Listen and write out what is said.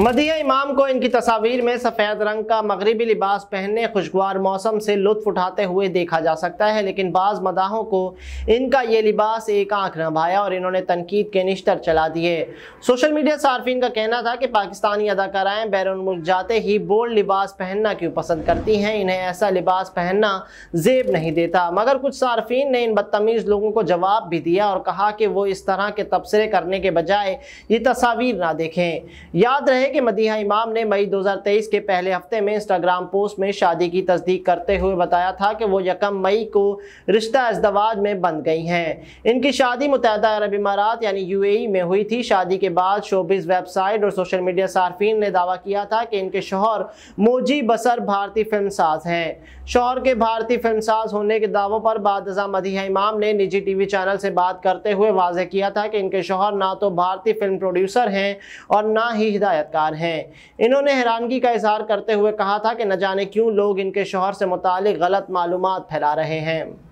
मदिया इमाम को इनकी तस्वीर में सफ़ेद रंग का मगरबी लिबास पहनने खुशगवार मौसम से लुत्फ उठाते हुए देखा जा सकता है लेकिन बाज़ मदाहों को इनका ये लिबास एक आंख न भाया और इन्होंने तनकीद के निश्तर चला दिए सोशल मीडिया सार्फिन का कहना था कि पाकिस्तानी अदाकाराएँ बैरून मुल्क जाते ही बोल्ड लिबास पहनना क्यों पसंद करती हैं इन्हें ऐसा लिबास पहनना जेब नहीं देता मगर कुछ सार्फिन ने इन बदतमीज़ लोगों को जवाब भी दिया और कहा कि वो इस तरह के तबसरे करने के बजाय ये तस्वीर ना देखें याद रहे है कि मदीहा इमाम ने मई 2023 के पहले हफ्ते में इंस्टाग्राम पोस्ट में शादी की तस्दीक करते हुए बताया था कि वो यकम मई को रिश्ता अजदवाज में बन गई हैं इनकी शादी मुतहद अरब इमारात यानी यूएई में हुई थी शादी के बाद शोबिस वेबसाइट और सोशल मीडिया सार्फिन ने दावा किया था कि इनके शोहर मोजी बसर भारतीय फिल्म साज हैं शोहर के भारतीय फिल्म साज होने के दावों पर बादजा मदीहा इमाम ने निजी टी चैनल से बात करते हुए वाजह किया था कि इनके शोहर ना तो भारतीय फिल्म प्रोड्यूसर हैं और ना ही हिदायत बलात्कार हैं इन्होंने हैरानगी का इजहार करते हुए कहा था कि न जाने क्यों लोग इनके शोहर से मुतल गलत मालूम फैला रहे हैं